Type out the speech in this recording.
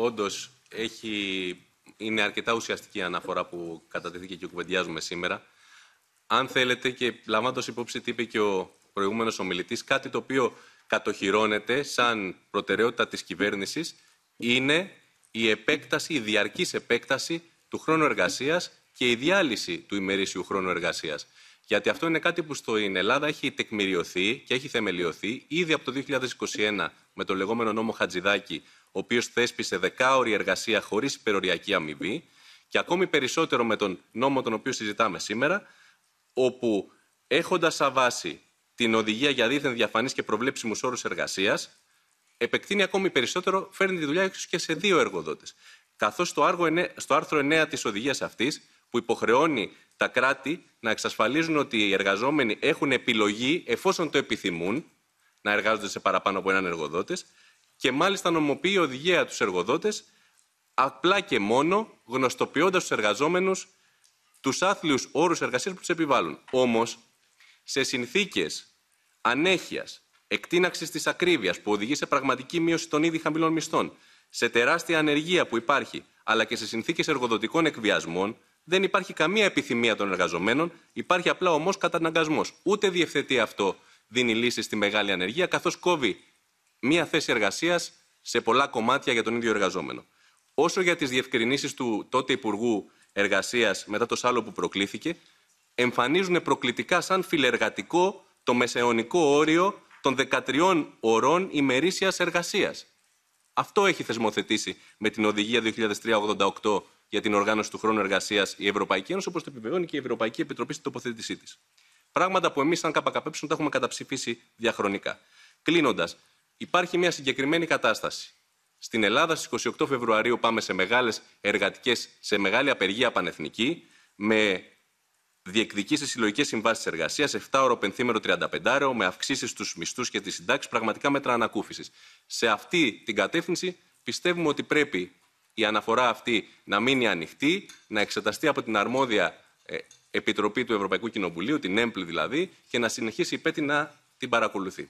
Όντως, έχει... είναι αρκετά ουσιαστική η αναφορά που κατατέθηκε και κουβεντιάζουμε σήμερα. Αν θέλετε, και λαμβάνοντας υπόψη τι είπε και ο προηγούμενος ομιλητής, κάτι το οποίο κατοχυρώνεται σαν προτεραιότητα της κυβέρνησης είναι η επέκταση, η διαρκής επέκταση του χρόνου εργασίας και η διάλυση του ημερήσιου χρόνου εργασίας. Γιατί αυτό είναι κάτι που στην Ελλάδα έχει τεκμηριωθεί και έχει θεμελιωθεί ήδη από το 2021 με το λεγόμενο νόμο Χατζηδάκη, ο οποίος θέσπισε δεκάωρη εργασία χωρίς υπεροριακή αμοιβή και ακόμη περισσότερο με τον νόμο τον οποίο συζητάμε σήμερα, όπου έχοντας σαν βάση την οδηγία για δίθεν διαφανείς και προβλέψιμους όρους εργασίας, επεκτείνει ακόμη περισσότερο, φέρνει τη δουλειά έξω και σε δύο εργοδότες. Καθώς στο, άρθρο 9 της οδηγίας αυτής, που υποχρεώνει τα κράτη να εξασφαλίζουν ότι οι εργαζόμενοι έχουν επιλογή, εφόσον το επιθυμούν, να εργάζονται σε παραπάνω από έναν εργοδότης, και μάλιστα νομοποιεί οδηγία τους εργοδότες απλά και μόνο γνωστοποιώντας τους εργαζόμενους τους άθλιους όρους εργασίας που τους επιβάλλουν. Όμως, σε συνθήκες ανέχειας, εκτείναξης της ακρίβειας που οδηγεί σε πραγματική μείωση των ήδη χαμηλών μισθών, σε τεράστια ανεργία που υπάρχει, αλλά και σε συνθήκες εργοδοτικών εκβιασμών, δεν υπάρχει καμία επιθυμία των εργαζομένων, υπάρχει απλά όμως καταναγκασμός. Ούτε διευθετεί αυτό δίνει λύση στη μεγάλη ανεργία, καθώς κόβει μία θέση εργασίας σε πολλά κομμάτια για τον ίδιο εργαζόμενο. Όσο για τις διευκρινήσεις του τότε Υπουργού Εργασίας μετά το σάλο που προκλήθηκε, εμφανίζουν προκλητικά σαν φιλεργατικό το μεσαιωνικό όριο των 13 ωρών ημερήσιας εργασίας. Αυτό έχει θεσμοθετήσει με την Οδηγία 2388 για την οργάνωση του χρόνου εργασίας η Ευρωπαϊκή Ένωση, όπως το επιβεβαιώνει και η Ευρωπαϊκή Επιτροπή στην τοποθέτησή της. Πράγματα που εμείς, σαν ΚΚΠ, τα έχουμε καταψηφίσει διαχρονικά. Κλείνοντας, υπάρχει μια συγκεκριμένη κατάσταση. Στην Ελλάδα στις 28 Φεβρουαρίου πάμε σε μεγάλες εργατικές, σε μεγάλη απεργία πανεθνική, με διεκδικήσεις συλλογικές συμβάσεις εργασίας, 7 ώρο πενθήμερο 35 με αυξήσεις στους μισθούς και τις συντάξεις, πραγματικά μέτρα ανακούφισης. Σε αυτή την κατεύθυνση πιστεύουμε ότι πρέπει η αναφορά αυτή να μείνει ανοιχτή, να εξεταστεί από την αρμόδια ε, επιτροπή του Ευρωπαϊκού Κοινοβουλίου, την ΕΜΠΛ δηλαδή, και να συνεχίσει η να την παρακολουθεί.